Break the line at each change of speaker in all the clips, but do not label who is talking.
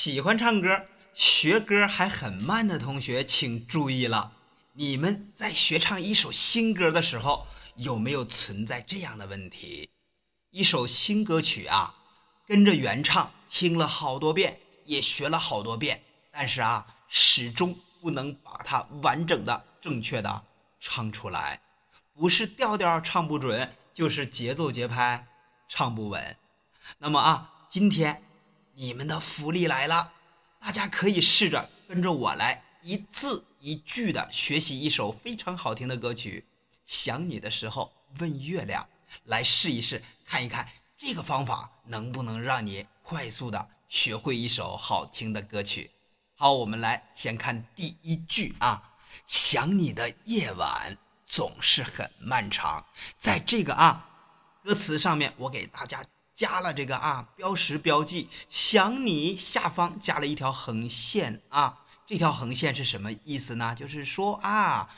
喜欢唱歌、学歌还很慢的同学，请注意了！你们在学唱一首新歌的时候，有没有存在这样的问题？一首新歌曲啊，跟着原唱听了好多遍，也学了好多遍，但是啊，始终不能把它完整的、正确的唱出来。不是调调唱不准，就是节奏节拍唱不稳。那么啊，今天。你们的福利来了，大家可以试着跟着我来，一字一句的学习一首非常好听的歌曲，《想你的时候问月亮》，来试一试，看一看这个方法能不能让你快速的学会一首好听的歌曲。好，我们来先看第一句啊，“想你的夜晚总是很漫长”，在这个啊歌词上面，我给大家。加了这个啊，标识标记，想你下方加了一条横线啊，这条横线是什么意思呢？就是说啊，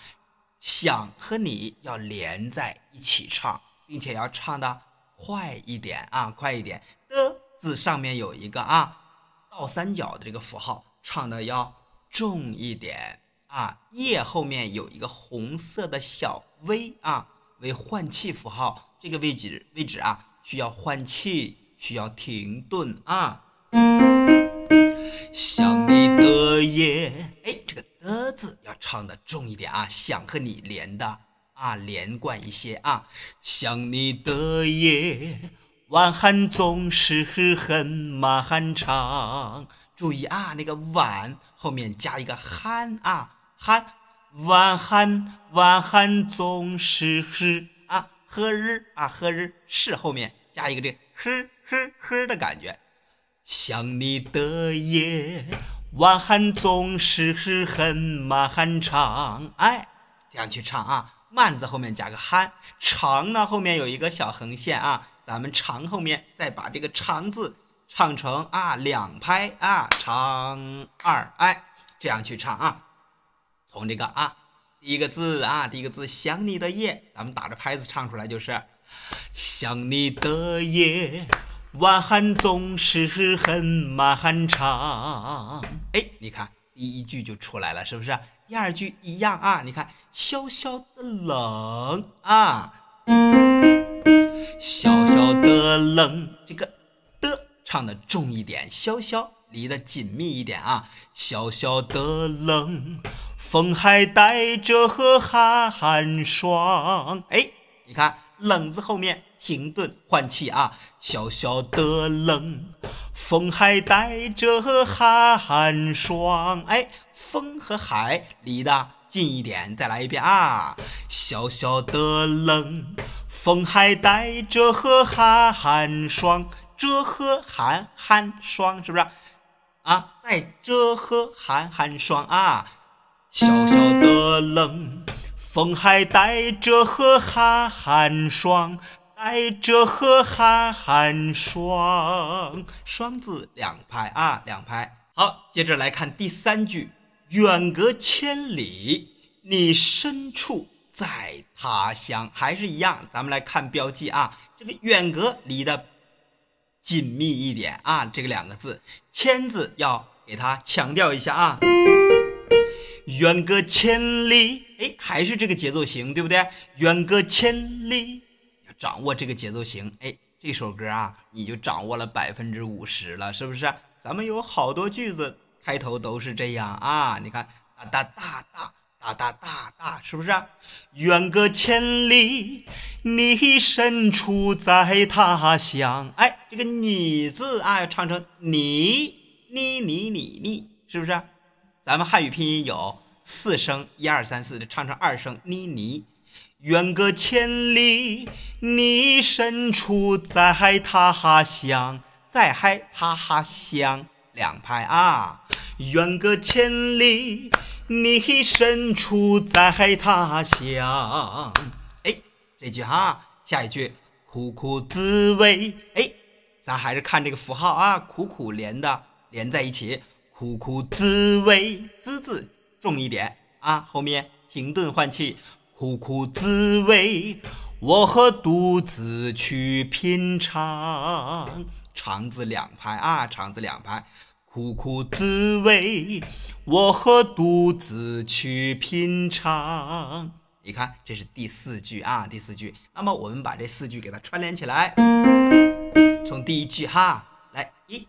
想和你要连在一起唱，并且要唱的快一点啊，快一点。的字上面有一个啊，倒三角的这个符号，唱的要重一点啊。叶后面有一个红色的小 v 啊，为换气符号，这个位置位置啊。需要换气，需要停顿啊。想你的夜，哎，这个的字要唱的重一点啊，想和你连的啊，连贯一些啊。想你的夜，晚寒总是很漫长。注意啊，那个晚后面加一个寒啊，寒，晚寒，晚寒总是。呵日啊？呵日是后面加一个这呵呵呵的感觉。想你的夜，晚寒总是是很漫长。哎，这样去唱啊。慢字后面加个憨，长呢后面有一个小横线啊。咱们长后面再把这个长字唱成啊两拍啊长二。哎，这样去唱啊。从这个啊。一个字啊，第一个字，想你的夜，咱们打着拍子唱出来就是，想你的夜，晚寒总是很漫长。哎，你看第一句就出来了，是不是？第二句一样啊，你看，萧萧的冷啊，萧萧的冷，这个的唱的重一点，萧萧。离得紧密一点啊！萧萧的冷风还带着寒霜。哎，你看“冷”字后面停顿换气啊！萧萧的冷风还带着寒霜。哎，风和海离得近一点，再来一遍啊！萧萧的冷风还带着寒霜，这和寒寒霜是不是？啊，带着和寒寒霜啊，小小的冷风还带着和寒寒霜，带着和寒寒霜，双字两拍啊，两拍。好，接着来看第三句，远隔千里，你身处在他乡，还是一样，咱们来看标记啊，这个远隔离的。紧密一点啊，这个两个字“千”字要给它强调一下啊。远隔千里，哎，还是这个节奏型，对不对？远隔千里，要掌握这个节奏型，哎，这首歌啊，你就掌握了百分之五十了，是不是？咱们有好多句子开头都是这样啊，你看，哒哒哒哒。哒哒哒哒，是不是啊？远隔千里，你身处在他乡。哎，这个“你”字啊，要唱成“你你你你你”，是不是？咱们汉语拼音有四声，一二三四的，唱成二声“你你”。远隔千里，你身处在他乡，在他乡两拍啊。远隔千里。你身处在他乡，哎，这句哈，下一句苦苦滋味，哎，咱还是看这个符号啊，苦苦连的连在一起，苦苦滋味，滋字重一点啊，后面停顿换气，苦苦滋味，我和独自去品尝，肠子两拍啊，肠子两拍。苦苦滋味，我何独自去品尝？你看，这是第四句啊，第四句。那么，我们把这四句给它串联起来，从第一句哈来，一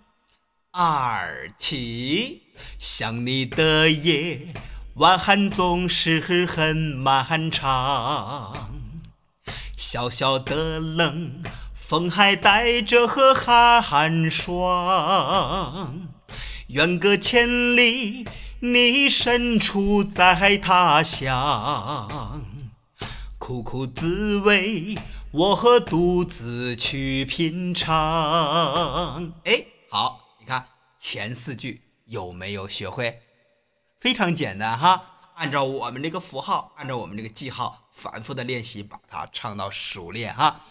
二起。想你的夜，晚寒总是很漫长，小小的冷风还带着和寒霜。远隔千里，你身处在他乡，苦苦滋味，我何独自去品尝？哎，好，你看前四句有没有学会？非常简单哈，按照我们这个符号，按照我们这个记号，反复的练习，把它唱到熟练哈。